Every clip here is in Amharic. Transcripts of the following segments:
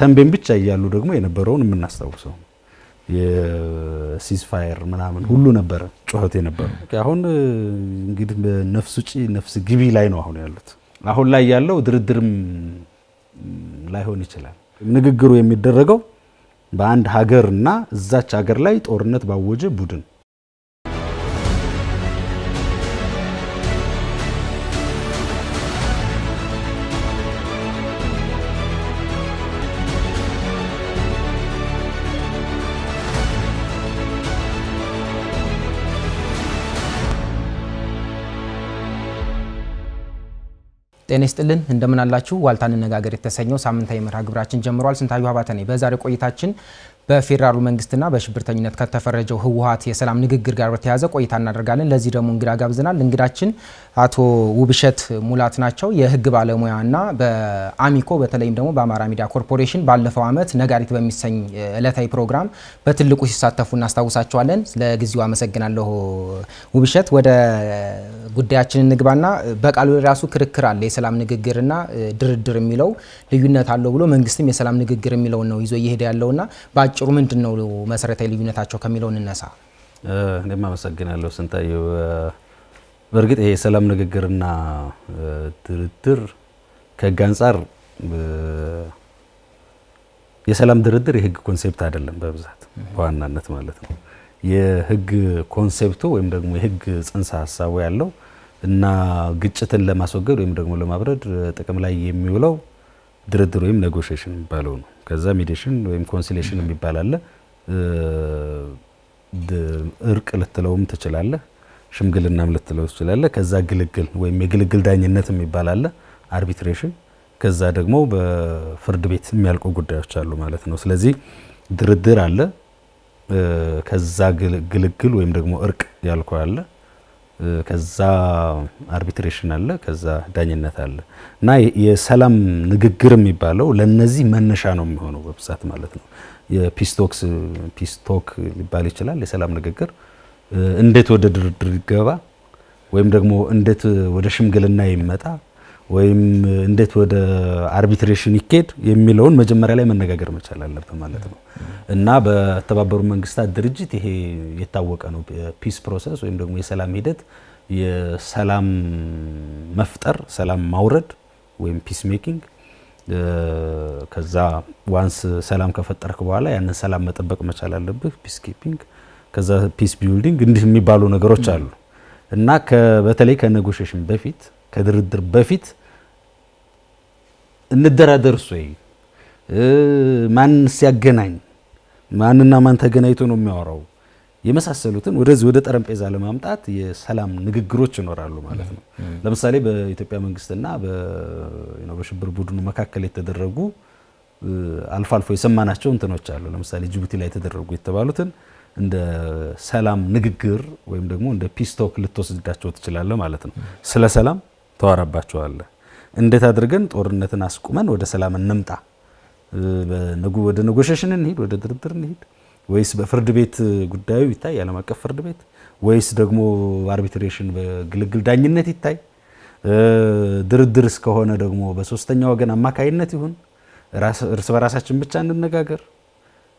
ተንቤን ብቻ እያሉ ደግሞ የነበረውን የምናስታውሰው የሲዝፋየር ምናምን ሁሉ ነበረ ጩኸት የነበረው። አሁን እንግዲህ ነፍስ ውጪ ነፍስ ግቢ ላይ ነው አሁን ያሉት። አሁን ላይ ያለው ድርድርም ላይሆን ይችላል። ንግግሩ የሚደረገው በአንድ እና እዛች ሀገር ላይ ጦርነት ባወጀ ቡድን ጤና ይስጥልን እንደምን አላችሁ። ዋልታ እንነጋገር የተሰኘው ሳምንታዊ መርሃ ግብራችን ጀምሯል። ስንታዩ አባተ ነኝ። በዛሬ ቆይታችን በፌዴራሉ መንግስትና በሽብርተኝነት ከተፈረጀው ህወሀት የሰላም ንግግር ጋር በተያያዘ ቆይታ እናደርጋለን። ለዚህ ደግሞ እንግዳ ጋብዘናል። እንግዳችን አቶ ውብሸት ሙላት ናቸው። የህግ ባለሙያና በአሚኮ በተለይም ደግሞ በአማራ ሚዲያ ኮርፖሬሽን ባለፈው ዓመት ነጋሪት በሚሰኝ እለታዊ ፕሮግራም በትልቁ ሲሳተፉ እናስታውሳቸዋለን። ለጊዜው አመሰግናለሁ ውብሸት። ወደ ጉዳያችን እንግባና በቃሉ ራሱ ክርክር አለ። የሰላም ንግግርና ድርድር የሚለው ልዩነት አለው ብሎ መንግስትም የሰላም ንግግር የሚለውን ነው ይዞ እየሄደ ያለውና በአጭሩ ምንድን ነው መሰረታዊ ልዩነታቸው ከሚለው እንነሳ። እኔም አመሰግናለሁ ስንታየው። በእርግጥ ይሄ የሰላም ንግግርና ድርድር ከህግ አንጻር የሰላም ድርድር የህግ ኮንሴፕት አይደለም፣ በብዛት በዋናነት ማለት ነው። የህግ ኮንሴፕቱ ወይም ደግሞ የህግ ጽንሰ ሀሳቡ ያለው እና ግጭትን ለማስወገድ ወይም ደግሞ ለማብረድ ጥቅም ላይ የሚውለው ድርድር ወይም ኔጎሽሽን የሚባለው ነው። ከዛ ሜዲሽን ወይም ኮንሲሌሽን የሚባል አለ። እርቅ ልትለውም ትችላለህ፣ ሽምግልናም ልትለው ትችላለህ። ከዛ ግልግል ወይም የግልግል ዳኝነት የሚባል አለ፣ አርቢትሬሽን። ከዛ ደግሞ በፍርድ ቤት የሚያልቁ ጉዳዮች አሉ ማለት ነው። ስለዚህ ድርድር አለ፣ ከዛ ግልግል ወይም ደግሞ እርቅ ያልኩ አለ። ከዛ አርቢትሬሽን አለ፣ ከዛ ዳኝነት አለ እና የሰላም ንግግር የሚባለው ለነዚህ መነሻ ነው የሚሆነው በብዛት ማለት ነው። የፒስቶክስ ፒስቶክ ሊባል ይችላል። የሰላም ንግግር እንዴት ወደ ድርድር ይገባ ወይም ደግሞ እንዴት ወደ ሽምግልና ይመጣ ወይም እንዴት ወደ አርቢትሬሽን ይኬድ የሚለውን መጀመሪያ ላይ መነጋገር መቻል አለብን ማለት ነው እና በተባበሩ መንግስታት ድርጅት ይሄ የታወቀ ነው። ፒስ ፕሮሰስ ወይም ደግሞ የሰላም ሂደት የሰላም መፍጠር፣ ሰላም ማውረድ ወይም ፒስ ሜኪንግ ከዛ ዋንስ ሰላም ከፈጠርክ በኋላ ያንን ሰላም መጠበቅ መቻል አለብህ። ፒስ ኪፒንግ፣ ከዛ ፒስ ቢልዲንግ እንዲህ የሚባሉ ነገሮች አሉ እና በተለይ ከኔጎሽሽን በፊት ከድርድር በፊት እንደራደር እሱ ማን ሲያገናኝ ማንና ማን ተገናኝቶ ነው የሚያወራው የመሳሰሉትን ወደዚህ ወደ ጠረጴዛ ለማምጣት የሰላም ንግግሮች ይኖራሉ ማለት ነው። ለምሳሌ በኢትዮጵያ መንግስትና በሽብር ቡድኑ መካከል የተደረጉ አልፎ አልፎ የሰማናቸው እንትኖች አሉ። ለምሳሌ ጅቡቲ ላይ የተደረጉ የተባሉትን እንደ ሰላም ንግግር ወይም ደግሞ እንደ ፒስቶክ ልትወስዳቸው ትችላለህ ማለት ነው። ስለ ሰላም ተዋራባቸዋለህ። እንዴት አድርገን ጦርነትን አስቁመን ወደ ሰላም እንምጣ? ወደ ነጎሽሽን እንሂድ፣ ወደ ድርድር እንሂድ፣ ወይስ በፍርድ ቤት ጉዳዩ ይታይ፣ ዓለም አቀፍ ፍርድ ቤት ወይስ ደግሞ አርቢትሬሽን በግልግል ዳኝነት ይታይ፣ ድርድር እስከሆነ ደግሞ በሶስተኛ ወገን አማካይነት ይሁን፣ እርስ በራሳችን ብቻ እንነጋገር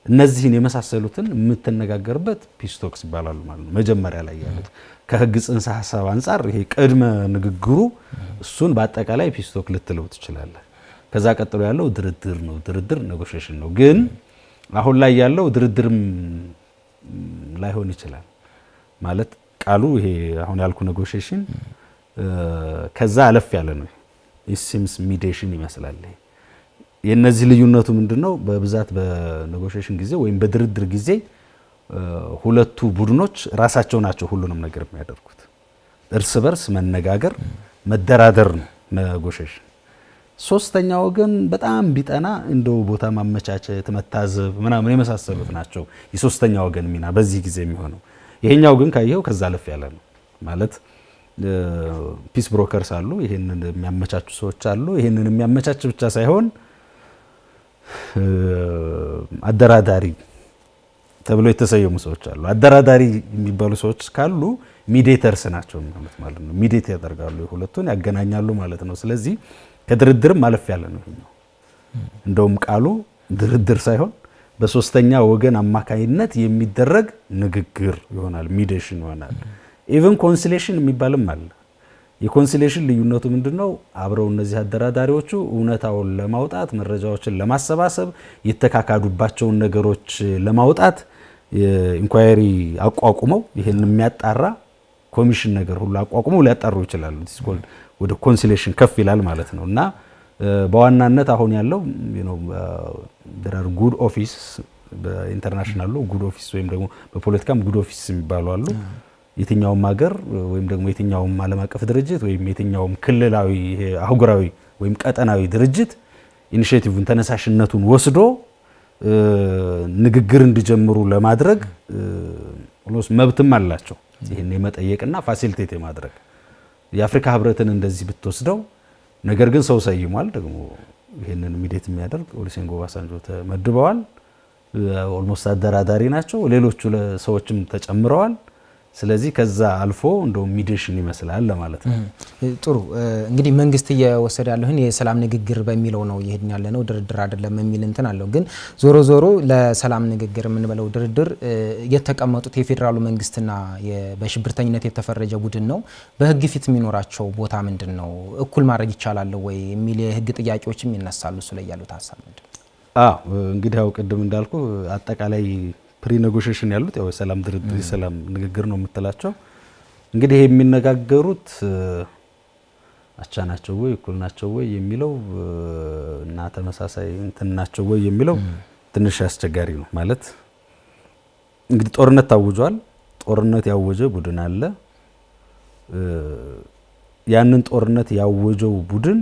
እነዚህን የመሳሰሉትን የምትነጋገርበት ፒስቶክስ ይባላሉ ማለት ነው። መጀመሪያ ላይ ያሉት ከህግ ጽንሰ ሀሳብ አንጻር ይሄ ቅድመ ንግግሩ እሱን በአጠቃላይ ፒስቶክ ልትለው ትችላለህ። ከዛ ቀጥሎ ያለው ድርድር ነው። ድርድር ኔጎሽሽን ነው። ግን አሁን ላይ ያለው ድርድርም ላይሆን ይችላል ማለት ቃሉ ይሄ አሁን ያልኩ ኔጎሽሽን ከዛ አለፍ ያለ ነው። ኢሲምስ ሲምስ ይመስላል ይሄ የነዚህ ልዩነቱ ምንድን ነው? በብዛት በኔጎሽሽን ጊዜ ወይም በድርድር ጊዜ ሁለቱ ቡድኖች ራሳቸው ናቸው ሁሉንም ነገር የሚያደርጉት። እርስ በርስ መነጋገር መደራደር ነው ኔጎሽሽን። ሶስተኛ ወገን በጣም ቢጠና እንደው ቦታ ማመቻቸት፣ መታዘብ ምናምን የመሳሰሉት ናቸው የሶስተኛ ወገን ሚና በዚህ ጊዜ የሚሆነው። ይሄኛው ግን ካየው ከዛ ለፍ ያለ ነው ማለት ፒስ ብሮከርስ አሉ፣ ይሄንን የሚያመቻቹ ሰዎች አሉ። ይሄንን የሚያመቻች ብቻ ሳይሆን አደራዳሪ ተብሎ የተሰየሙ ሰዎች አሉ። አደራዳሪ የሚባሉ ሰዎች ካሉ ሚዲተርስ ናቸው ማለት ማለት ነው። ሚዲት ያደርጋሉ፣ ሁለቱን ያገናኛሉ ማለት ነው። ስለዚህ ከድርድርም ማለፍ ያለ ነው። እንደውም ቃሉ ድርድር ሳይሆን በሶስተኛ ወገን አማካኝነት የሚደረግ ንግግር ይሆናል፣ ሚዲሽን ይሆናል። ኢቨን ኮንሲሌሽን የሚባልም አለ የኮንሲሌሽን ልዩነቱ ምንድን ነው? አብረው እነዚህ አደራዳሪዎቹ እውነታውን ለማውጣት መረጃዎችን ለማሰባሰብ የተካካዱባቸውን ነገሮች ለማውጣት ኢንኳሪ አቋቁመው ይህን የሚያጣራ ኮሚሽን ነገር ሁሉ አቋቁመው ሊያጣሩ ይችላሉ። ወደ ኮንሲሌሽን ከፍ ይላል ማለት ነው እና በዋናነት አሁን ያለው ር ጉድ ኦፊስ በኢንተርናሽናሉ ጉድ ኦፊስ ወይም ደግሞ በፖለቲካም ጉድ ኦፊስ የሚባሉ አሉ የትኛውም ሀገር ወይም ደግሞ የትኛውም ዓለም አቀፍ ድርጅት ወይም የትኛውም ክልላዊ አህጉራዊ ወይም ቀጠናዊ ድርጅት ኢኒሽቲቭን ተነሳሽነቱን ወስዶ ንግግር እንዲጀምሩ ለማድረግ ስ መብትም አላቸው። ይህን የመጠየቅና ፋሲሊቴት የማድረግ የአፍሪካ ህብረትን እንደዚህ ብትወስደው፣ ነገር ግን ሰው ሰይሟል። ደግሞ ይህንን ሚዴት የሚያደርግ ኦሉሴጉን ኦባሳንጆ ተመድበዋል። ኦልሞስት አደራዳሪ ናቸው። ሌሎቹ ሰዎችም ተጨምረዋል። ስለዚህ ከዛ አልፎ እንደው ሚዲሽን ይመስላል ለማለት ነው። ጥሩ እንግዲህ መንግስት እየወሰደ ያለውን የሰላም ንግግር በሚለው ነው እየሄድን ያለ ነው፣ ድርድር አይደለም የሚል እንትን አለው። ግን ዞሮ ዞሮ ለሰላም ንግግር የምንበለው ድርድር የተቀመጡት የፌዴራሉ መንግስትና በሽብርተኝነት የተፈረጀ ቡድን ነው። በህግ ፊት የሚኖራቸው ቦታ ምንድን ነው? እኩል ማድረግ ይቻላል ወይ የሚል የህግ ጥያቄዎችም ይነሳሉ። እሱ ላይ ያሉት ሀሳብ ምንድን ነው? እንግዲህ ያው ቅድም እንዳልኩ አጠቃላይ ፕሪ ያሉት ያው የሰላም ድርድር የሰላም ንግግር ነው የምትላቸው። እንግዲህ የሚነጋገሩት አቻ ናቸው ወይ እኩል ናቸው ወይ የሚለው እና ተመሳሳይ እንትን ናቸው ወይ የሚለው ትንሽ አስቸጋሪ ነው። ማለት እንግዲህ ጦርነት ታውጇል። ጦርነት ያወጀ ቡድን አለ። ያንን ጦርነት ያወጀው ቡድን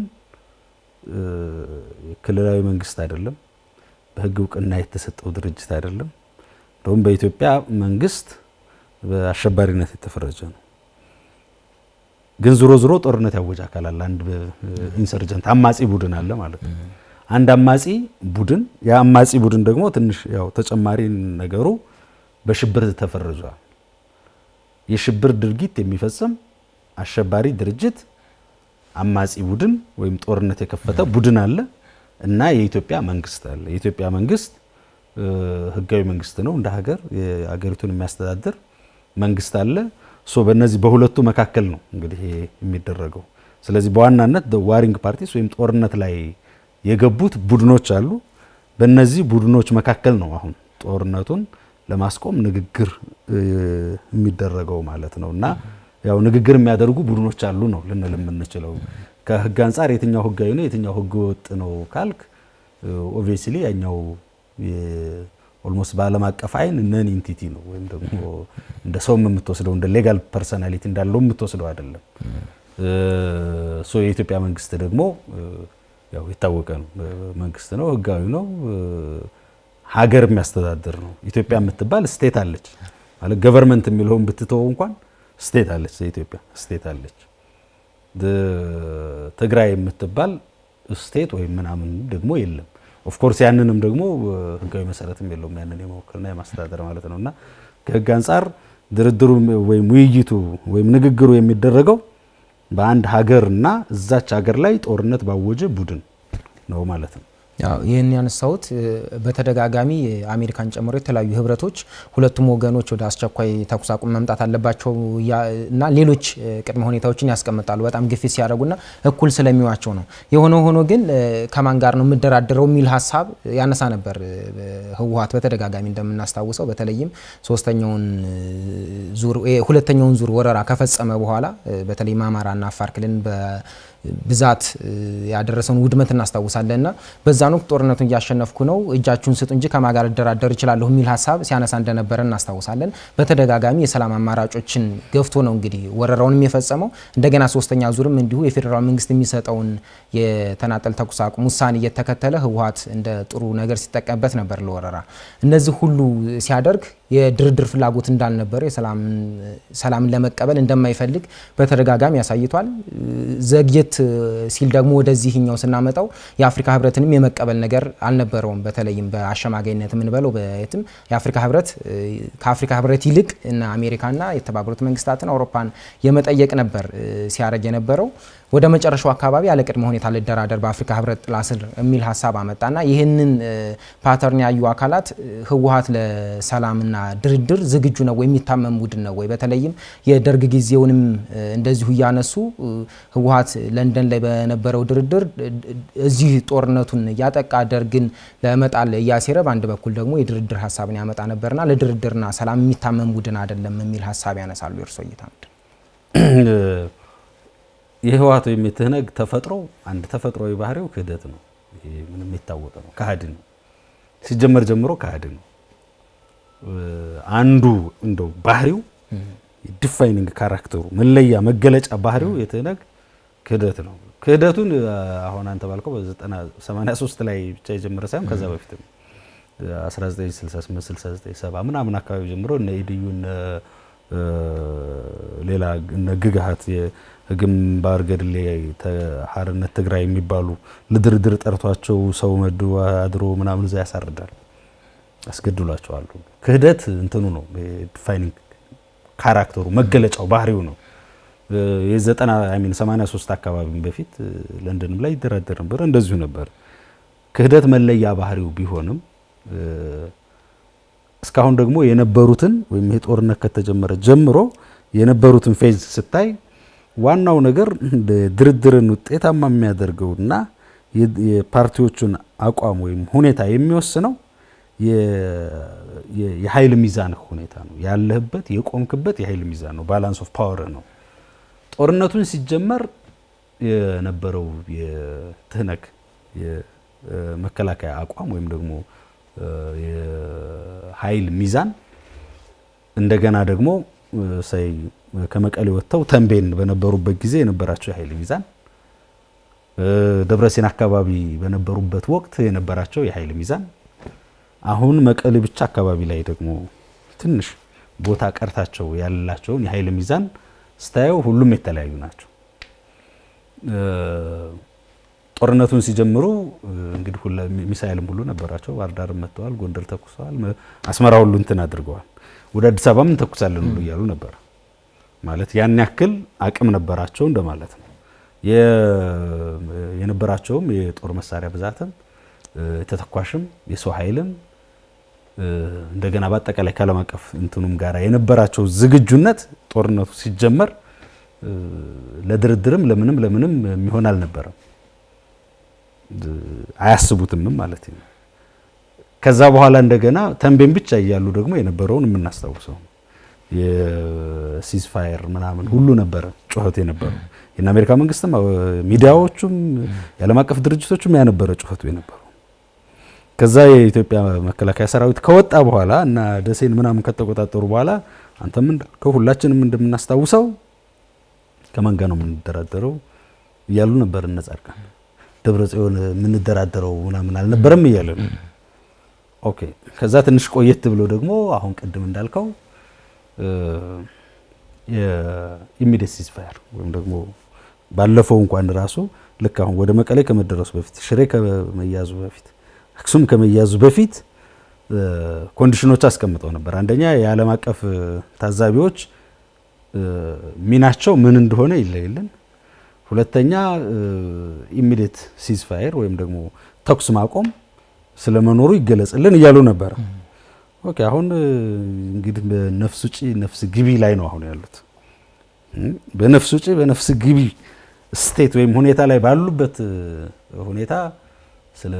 ክልላዊ መንግስት አይደለም፣ በህግ እውቅና የተሰጠው ድርጅት አይደለም። እንደውም በኢትዮጵያ መንግስት በአሸባሪነት የተፈረጀ ነው። ግን ዝሮ ዝሮ ጦርነት ያወጀ አካል አለ። አንድ ኢንሰርጀንት አማጺ ቡድን አለ ማለት ነው። አንድ አማጺ ቡድን ያ አማጺ ቡድን ደግሞ ትንሽ ያው ተጨማሪ ነገሩ በሽብር ተፈርጇል። የሽብር ድርጊት የሚፈጽም አሸባሪ ድርጅት አማጺ ቡድን ወይም ጦርነት የከፈተ ቡድን አለ እና የኢትዮጵያ መንግስት አለ። የኢትዮጵያ መንግስት ህጋዊ መንግስት ነው። እንደ ሀገር ሀገሪቱን የሚያስተዳድር መንግስት አለ። ሶ በእነዚህ በሁለቱ መካከል ነው እንግዲህ የሚደረገው። ስለዚህ በዋናነት ዋሪንግ ፓርቲስ ወይም ጦርነት ላይ የገቡት ቡድኖች አሉ። በእነዚህ ቡድኖች መካከል ነው አሁን ጦርነቱን ለማስቆም ንግግር የሚደረገው ማለት ነው እና ያው ንግግር የሚያደርጉ ቡድኖች አሉ ነው ልንል የምንችለው። ከህግ አንጻር የትኛው ህጋዊ ነው የትኛው ህገ ወጥ ነው ካልክ ኦብቪየስሊ ያኛው ኦልሞስት በዓለም አቀፍ አይን ነን ኢንቲቲ ነው፣ ወይም ደግሞ እንደ ሰውም የምትወስደው እንደ ሌጋል ፐርሰናሊቲ እንዳለው የምትወስደው አይደለም። ሶ የኢትዮጵያ መንግስት ደግሞ ያው የታወቀ ነው፣ መንግስት ነው፣ ህጋዊ ነው፣ ሀገር የሚያስተዳድር ነው። ኢትዮጵያ የምትባል ስቴት አለች ማለት ገቨርንመንት የሚለውን ብትተው እንኳን ስቴት አለች፣ የኢትዮጵያ ስቴት አለች። ትግራይ የምትባል ስቴት ወይም ምናምን ደግሞ የለም። ኦፍኮርስ ያንንም ደግሞ ህጋዊ መሰረትም የለውም ያንን የመወከልና የማስተዳደር ማለት ነው እና ከህግ አንጻር ድርድሩ ወይም ውይይቱ ወይም ንግግሩ የሚደረገው በአንድ ሀገር እና እዛች ሀገር ላይ ጦርነት ባወጀ ቡድን ነው ማለት ነው። ይህን ያነሳሁት በተደጋጋሚ አሜሪካን ጨምሮ የተለያዩ ህብረቶች ሁለቱም ወገኖች ወደ አስቸኳይ ተኩስ አቁም መምጣት አለባቸው እና ሌሎች ቅድመ ሁኔታዎችን ያስቀምጣሉ በጣም ግፊት ሲያደርጉና እኩል ስለሚዋቸው ነው። የሆነ ሆኖ ግን ከማን ጋር ነው የምደራደረው የሚል ሀሳብ ያነሳ ነበር ህወሀት በተደጋጋሚ እንደምናስታውሰው በተለይም ሶስተኛውን ዙር ሁለተኛውን ዙር ወረራ ከፈጸመ በኋላ በተለይም አማራና አፋር ክልል ብዛት ያደረሰውን ውድመት እናስታውሳለን። ና በዛን ወቅት ጦርነቱን እያሸነፍኩ ነው እጃችሁን ስጡ እንጂ ከማጋር እደራደር እችላለሁ የሚል ሀሳብ ሲያነሳ እንደነበረ እናስታውሳለን። በተደጋጋሚ የሰላም አማራጮችን ገፍቶ ነው እንግዲህ ወረራውንም የፈጸመው። እንደገና ሶስተኛ ዙርም እንዲሁ የፌዴራል መንግስት የሚሰጠውን የተናጠል ተኩስ አቁም ውሳኔ እየተከተለ ህወሀት እንደ ጥሩ ነገር ሲጠቀምበት ነበር ለወረራ። እነዚህ ሁሉ ሲያደርግ የድርድር ፍላጎት እንዳልነበረ ሰላምን ለመቀበል እንደማይፈልግ በተደጋጋሚ ያሳይቷል። ዘግየት ሲል ደግሞ ወደዚህኛው ስናመጣው የአፍሪካ ህብረትንም የመቀበል ነገር አልነበረውም። በተለይም በአሸማጋይነት የምንበለው በየትም የአፍሪካ ህብረት ከአፍሪካ ህብረት ይልቅ እና አሜሪካና የተባበሩት መንግስታትን አውሮፓን የመጠየቅ ነበር ሲያደርግ የነበረው። ወደ መጨረሻው አካባቢ ያለ ቅድመ ሁኔታ ልደራደር በአፍሪካ ህብረት ጥላ ስር የሚል ሀሳብ አመጣና ይህንን ፓተርን ያዩ አካላት ህወሀት ለሰላምና ድርድር ዝግጁ ነው ወይ? የሚታመም ቡድን ነው ወይ? በተለይም የደርግ ጊዜውንም እንደዚሁ እያነሱ ህወሀት ለንደን ላይ በነበረው ድርድር እዚህ ጦርነቱን እያጠቃ ደርግን ለመጣል እያሴረ፣ በአንድ በኩል ደግሞ የድርድር ሀሳብን ያመጣ ነበርና ለድርድርና ሰላም የሚታመም ቡድን አይደለም የሚል ሀሳብ ያነሳሉ። የእርሶ እይታ ምንድን የህወሓት ወይም የትህነግ ተፈጥሮ አንድ ተፈጥሯዊ ባህሪው ክህደት ነው። ይሄ ምንም የሚታወቅ ነው። ካህድ ነው። ሲጀመር ጀምሮ ካህድ ነው። አንዱ እንደው ባህሪው ዲፋይኒንግ ካራክተሩ መለያ መገለጫ ባህሪው የትህነግ ክህደት ነው። ክህደቱን አሁን አንተ ባልከው በ83 ላይ ብቻ የጀመረ ሳይሆን ከዛ በፊትም 1968 ምናምን አካባቢ ጀምሮ እነ ኢድዩ እነ ሌላ እነ ግግሀት ግንባር ገድሌ ሀርነት ትግራይ የሚባሉ ለድርድር ጠርቷቸው ሰው መዱ አድሮ ምናምን እዛ ያሳርዳል፣ ያስገድሏቸዋል። ክህደት እንትኑ ነው ዲፋይኒንግ ካራክተሩ መገለጫው ባህሪው ነው። የዘጠና ሚን 83 አካባቢ በፊት ለንደንም ላይ ይደራደር ነበር፣ እንደዚሁ ነበር። ክህደት መለያ ባህሪው ቢሆንም እስካሁን ደግሞ የነበሩትን ወይም ይህ ጦርነት ከተጀመረ ጀምሮ የነበሩትን ፌዝ ስታይ ዋናው ነገር ድርድርን ውጤታማ የሚያደርገውና የፓርቲዎቹን አቋም ወይም ሁኔታ የሚወስነው የኃይል ሚዛን ሁኔታ ነው። ያለህበት የቆምክበት የኃይል ሚዛን ነው። ባላንስ ኦፍ ፓወር ነው። ጦርነቱን ሲጀመር የነበረው የትህነግ የመከላከያ አቋም ወይም ደግሞ የኃይል ሚዛን እንደገና ደግሞ ሳይ ከመቀሌ ወጥተው ተንቤን በነበሩበት ጊዜ የነበራቸው የኃይል ሚዛን፣ ደብረሴን አካባቢ በነበሩበት ወቅት የነበራቸው የኃይል ሚዛን፣ አሁን መቀሌ ብቻ አካባቢ ላይ ደግሞ ትንሽ ቦታ ቀርታቸው ያላቸውን የኃይል ሚዛን ስታየው ሁሉም የተለያዩ ናቸው። ጦርነቱን ሲጀምሩ እንግዲህ ሚሳይልም ሁሉ ነበራቸው። ባህር ዳርም መጥተዋል፣ ጎንደር ተኩሰዋል፣ አስመራ ሁሉ እንትን አድርገዋል። ወደ አዲስ አበባም እንተኩሳለን ሁሉ እያሉ ነበር። ማለት ያን ያክል አቅም ነበራቸው እንደማለት ነው። የነበራቸውም የጦር መሳሪያ ብዛትም ተተኳሽም የሰው ኃይልም እንደገና በአጠቃላይ ከዓለም አቀፍ እንትኑም ጋር የነበራቸው ዝግጁነት ጦርነቱ ሲጀመር ለድርድርም ለምንም ለምንም የሚሆን አልነበረም። አያስቡትምም ማለት ነው። ከዛ በኋላ እንደገና ተንቤን ብቻ እያሉ ደግሞ የነበረውን የምናስታውሰው የሲዝፋየር ምናምን ሁሉ ነበረ ጩኸት የነበረው የእነ አሜሪካ መንግስትም ሚዲያዎቹም የዓለም አቀፍ ድርጅቶቹም ያነበረ ጩኸቱ የነበረው። ከዛ የኢትዮጵያ መከላከያ ሰራዊት ከወጣ በኋላ እና ደሴን ምናምን ከተቆጣጠሩ በኋላ አንተም እንዳልከው ሁላችንም እንደምናስታውሰው ከመንጋ ነው የምንደራደረው እያሉ ነበር እነ ጻድቃን ደብረ ጽዮን የምንደራደረው ምናምን አልነበረም እያለ ነው ኦኬ ከዛ ትንሽ ቆየት ብሎ ደግሞ አሁን ቅድም እንዳልከው የኢሚዲየት ሲዝፋየር ወይም ደግሞ ባለፈው እንኳን ራሱ ልክ አሁን ወደ መቀሌ ከመደረሱ በፊት ሽሬ ከመያዙ በፊት አክሱም ከመያዙ በፊት ኮንዲሽኖች አስቀምጠው ነበር። አንደኛ የዓለም አቀፍ ታዛቢዎች ሚናቸው ምን እንደሆነ ይለይልን። ሁለተኛ ኢሚዲየት ሲዝፋየር ወይም ደግሞ ተኩስ ማቆም ስለመኖሩ ይገለጽልን እያሉ ነበረ። ኦኬ አሁን እንግዲህ በነፍስ ውጪ ነፍስ ግቢ ላይ ነው አሁን ያሉት። በነፍስ ውጪ በነፍስ ግቢ ስቴት ወይም ሁኔታ ላይ ባሉበት ሁኔታ ስለ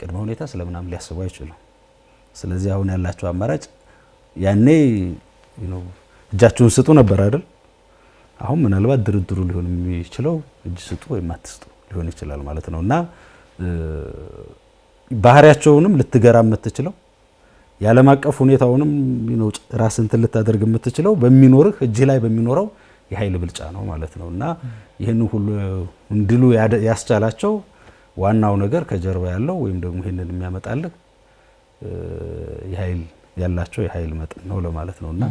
ቅድመ ሁኔታ ስለ ምናምን ሊያስቡ አይችሉም። ስለዚህ አሁን ያላቸው አማራጭ ያኔ እጃችሁን ስጡ ነበር አይደል? አሁን ምናልባት ድርድሩ ሊሆን የሚችለው እጅ ስጡ ወይም አትስጡ ሊሆን ይችላል ማለት ነው እና ባህሪያቸውንም ልትገራ የምትችለው የዓለም አቀፍ ሁኔታውንም ራስን ልታደርግ የምትችለው በሚኖርህ እጅ ላይ በሚኖረው የኃይል ብልጫ ነው ማለት ነው እና ይህን ሁሉ እንድሉ ያስቻላቸው ዋናው ነገር ከጀርባ ያለው ወይም ደግሞ ይህንን የሚያመጣልህ የኃይል ያላቸው የኃይል መጠን ነው ለማለት ነው እና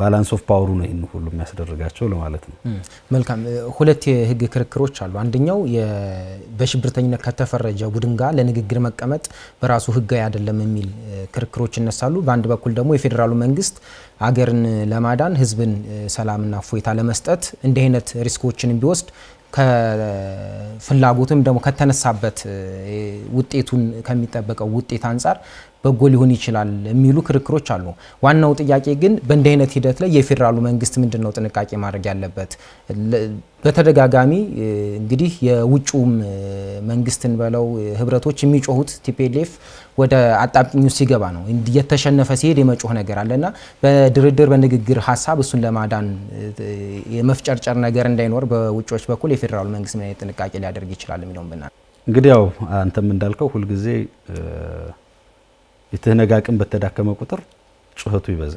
ባላንስ ኦፍ ፓወሩ ነው ይህን ሁሉ የሚያስደርጋቸው ለማለት ነው። መልካም ሁለት የህግ ክርክሮች አሉ። አንደኛው በሽብርተኝነት ከተፈረጀ ቡድን ጋር ለንግግር መቀመጥ በራሱ ህጋዊ አይደለም የሚል ክርክሮች ይነሳሉ። በአንድ በኩል ደግሞ የፌዴራሉ መንግስት አገርን ለማዳን ህዝብን ሰላምና እፎይታ ለመስጠት እንዲህ አይነት ሪስኮችን ቢወስድ ከፍላጎትም ደግሞ ከተነሳበት ውጤቱን ከሚጠበቀው ውጤት አንጻር በጎ ሊሆን ይችላል የሚሉ ክርክሮች አሉ። ዋናው ጥያቄ ግን በእንዲህ አይነት ሂደት ላይ የፌዴራሉ መንግስት ምንድን ነው ጥንቃቄ ማድረግ ያለበት? በተደጋጋሚ እንግዲህ የውጭውም መንግስትን በለው ህብረቶች የሚጮሁት ቲፒኤልኤፍ ወደ አጣብቂኙ ሲገባ ነው። እየተሸነፈ ሲሄድ የመጮህ ነገር አለና በድርድር በንግግር ሀሳብ እሱን ለማዳን የመፍጨርጨር ነገር እንዳይኖር በውጮች በኩል የፌዴራሉ መንግስት ምን አይነት ጥንቃቄ ሊያደርግ ይችላል የሚለውን ብናል እንግዲህ ያው አንተም እንዳልከው ሁልጊዜ የትህነግ አቅም በተዳከመ ቁጥር ጩኸቱ ይበዛ፣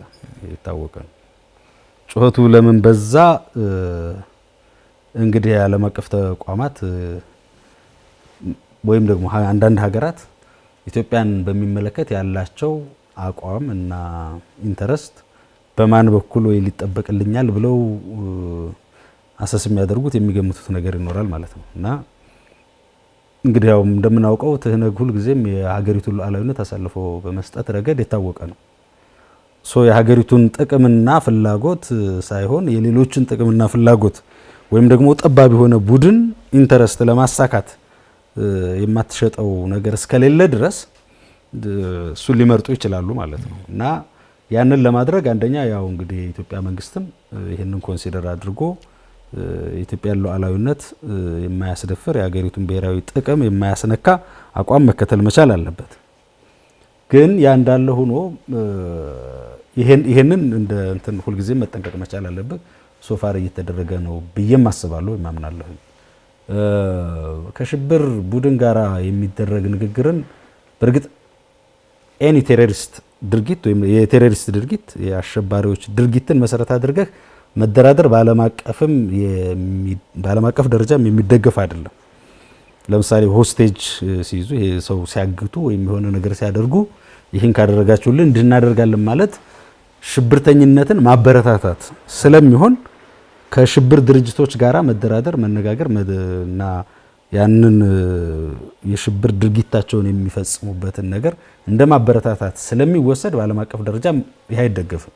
የታወቀ ነው። ጩኸቱ ለምን በዛ? እንግዲህ የዓለም አቀፍ ተቋማት ወይም ደግሞ አንዳንድ ሀገራት ኢትዮጵያን በሚመለከት ያላቸው አቋም እና ኢንተረስት በማን በኩል ወይ ሊጠበቅልኛል ብለው አሰስ የሚያደርጉት የሚገምቱት ነገር ይኖራል ማለት ነው እና እንግዲህ ያው እንደምናውቀው ትህነግ ሁልጊዜም የሀገሪቱን ሉዓላዊነት አሳልፎ በመስጠት ረገድ የታወቀ ነው። ሶ የሀገሪቱን ጥቅምና ፍላጎት ሳይሆን የሌሎችን ጥቅምና ፍላጎት ወይም ደግሞ ጠባብ የሆነ ቡድን ኢንተረስት ለማሳካት የማትሸጠው ነገር እስከሌለ ድረስ እሱን ሊመርጡ ይችላሉ ማለት ነው እና ያንን ለማድረግ አንደኛ ያው እንግዲህ የኢትዮጵያ መንግስትም ይህንን ኮንሲደር አድርጎ የኢትዮጵያ ሉዓላዊነት የማያስደፍር የሀገሪቱን ብሔራዊ ጥቅም የማያስነካ አቋም መከተል መቻል አለበት። ግን ያ እንዳለ ሆኖ ይሄንን እንደ እንትን ሁልጊዜ መጠንቀቅ መቻል አለበት። ሶፋር እየተደረገ ነው ብዬም አስባለሁ ይማምናለሁ። ከሽብር ቡድን ጋር የሚደረግ ንግግርን በእርግጥ ኤኒ ቴሮሪስት ድርጊት ወይም የቴሮሪስት ድርጊት የአሸባሪዎች ድርጊትን መሰረት አድርገህ መደራደር በዓለም አቀፍ ደረጃም የሚደገፍ አይደለም። ለምሳሌ ሆስቴጅ ሲይዙ ይሄ ሰው ሲያግቱ ወይም የሆነ ነገር ሲያደርጉ ይህን ካደረጋችሁልን እንድናደርጋለን ማለት ሽብርተኝነትን ማበረታታት ስለሚሆን ከሽብር ድርጅቶች ጋር መደራደር፣ መነጋገር እና ያንን የሽብር ድርጊታቸውን የሚፈጽሙበትን ነገር እንደ ማበረታታት ስለሚወሰድ በዓለም አቀፍ ደረጃ ይህ አይደገፍም።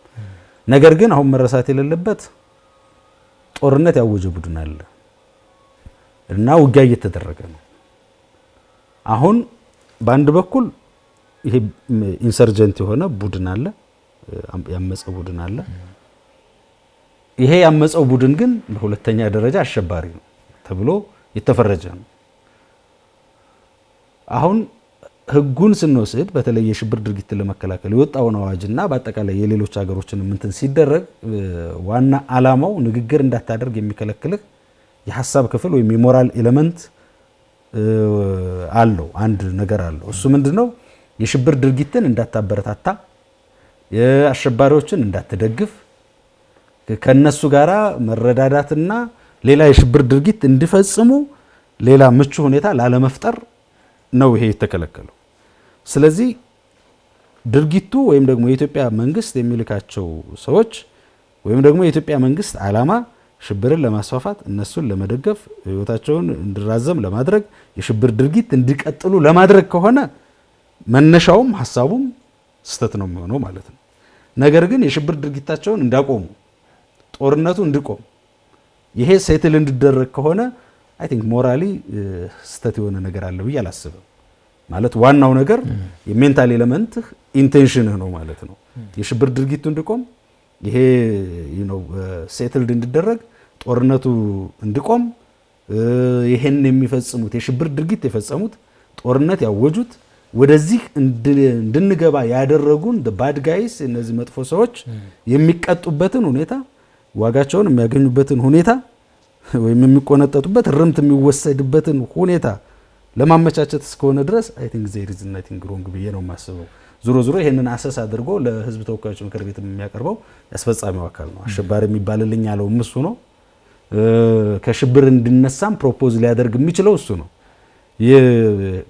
ነገር ግን አሁን መረሳት የሌለበት ጦርነት ያወጀ ቡድን አለ እና ውጊያ እየተደረገ ነው። አሁን በአንድ በኩል ይሄ ኢንሰርጀንት የሆነ ቡድን አለ፣ ያመፀው ቡድን አለ። ይሄ ያመፀው ቡድን ግን በሁለተኛ ደረጃ አሸባሪ ነው ተብሎ የተፈረጀ ነው። አሁን ህጉን ስንወስድ በተለይ የሽብር ድርጊትን ለመከላከል የወጣውን አዋጅና በአጠቃላይ የሌሎች ሀገሮችን ምንትን ሲደረግ ዋና አላማው ንግግር እንዳታደርግ የሚከለክልህ የሀሳብ ክፍል ወይም የሞራል ኤሌመንት አለው አንድ ነገር አለው። እሱ ምንድን ነው? የሽብር ድርጊትን እንዳታበረታታ፣ የአሸባሪዎችን እንዳትደግፍ፣ ከነሱ ጋራ መረዳዳትና ሌላ የሽብር ድርጊት እንዲፈጽሙ ሌላ ምቹ ሁኔታ ላለመፍጠር ነው ይሄ የተከለከለው። ስለዚህ ድርጊቱ ወይም ደግሞ የኢትዮጵያ መንግስት የሚልካቸው ሰዎች ወይም ደግሞ የኢትዮጵያ መንግስት አላማ ሽብርን ለማስፋፋት እነሱን ለመደገፍ ህይወታቸውን እንዲራዘም ለማድረግ የሽብር ድርጊት እንዲቀጥሉ ለማድረግ ከሆነ መነሻውም ሀሳቡም ስህተት ነው የሚሆነው ማለት ነው። ነገር ግን የሽብር ድርጊታቸውን እንዳቆሙ ጦርነቱ እንዲቆም ይሄ ሴትል እንዲደረግ ከሆነ አይ ቲንክ ሞራሊ ስህተት የሆነ ነገር አለ ብዬ አላስብም። ማለት ዋናው ነገር የሜንታል ኤሌመንትህ ኢንቴንሽንህ ነው ማለት ነው። የሽብር ድርጊቱ እንዲቆም ይሄ ሴትልድ እንዲደረግ ጦርነቱ እንዲቆም ይሄን የሚፈጽሙት የሽብር ድርጊት የፈጸሙት ጦርነት ያወጁት ወደዚህ እንድንገባ ያደረጉን ባድ ጋይስ እነዚህ መጥፎ ሰዎች የሚቀጡበትን ሁኔታ ዋጋቸውን የሚያገኙበትን ሁኔታ ወይም የሚቆነጠጡበት ርምት የሚወሰድበትን ሁኔታ ለማመቻቸት እስከሆነ ድረስ አይ ቲንክ ዜር ኢዝ ሮንግ ብዬ ነው የማስበው። ዞሮ ዞሮ ይህንን አሰስ አድርጎ ለህዝብ ተወካዮች ምክር ቤት የሚያቀርበው ያስፈጻሚው አካል ነው። አሸባሪ የሚባልልኝ ያለው እሱ ነው። ከሽብር እንድነሳም ፕሮፖዝ ሊያደርግ የሚችለው እሱ ነው።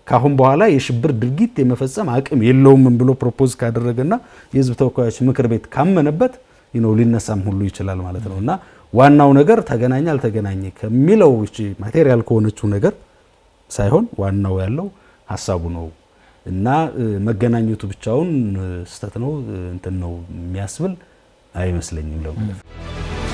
ካሁን በኋላ የሽብር ድርጊት የመፈጸም አቅም የለውም ብሎ ፕሮፖዝ ካደረገና የህዝብ ተወካዮች ምክር ቤት ካመነበት ነው ሊነሳም ሁሉ ይችላል ማለት ነው እና ዋናው ነገር ተገናኘ አልተገናኘ ከሚለው ውጭ ማቴሪያል ከሆነችው ነገር ሳይሆን ዋናው ያለው ሀሳቡ ነው እና መገናኘቱ ብቻውን ስህተት ነው እንትን ነው የሚያስብል አይመስለኝም ለማለት